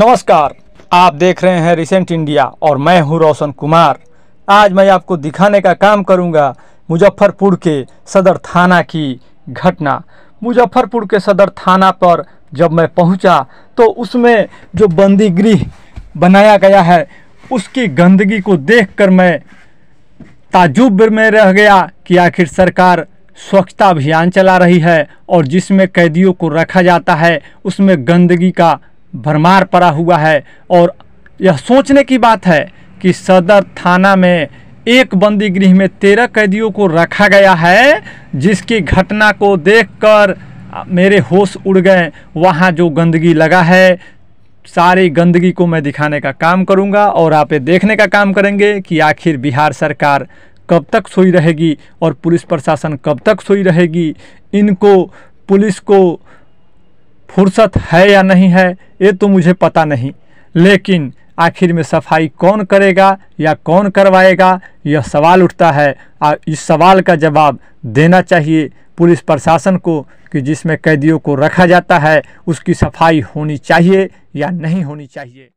नमस्कार आप देख रहे हैं रिसेंट इंडिया और मैं हूं रोशन कुमार आज मैं आपको दिखाने का काम करूंगा मुजफ्फरपुर के सदर थाना की घटना मुजफ्फरपुर के सदर थाना पर जब मैं पहुंचा तो उसमें जो बंदी गृह बनाया गया है उसकी गंदगी को देखकर मैं ताजुब में रह गया कि आखिर सरकार स्वच्छता अभियान चला रही है और जिसमें कैदियों को रखा जाता है उसमें गंदगी का भरमार पड़ा हुआ है और यह सोचने की बात है कि सदर थाना में एक बंदी गृह में तेरह कैदियों को रखा गया है जिसकी घटना को देखकर मेरे होश उड़ गए वहाँ जो गंदगी लगा है सारी गंदगी को मैं दिखाने का काम करूँगा और आप ये देखने का काम करेंगे कि आखिर बिहार सरकार कब तक सोई रहेगी और पुलिस प्रशासन कब तक सोई रहेगी इनको पुलिस को फुर्सत है या नहीं है ये तो मुझे पता नहीं लेकिन आखिर में सफाई कौन करेगा या कौन करवाएगा यह सवाल उठता है और इस सवाल का जवाब देना चाहिए पुलिस प्रशासन को कि जिसमें कैदियों को रखा जाता है उसकी सफाई होनी चाहिए या नहीं होनी चाहिए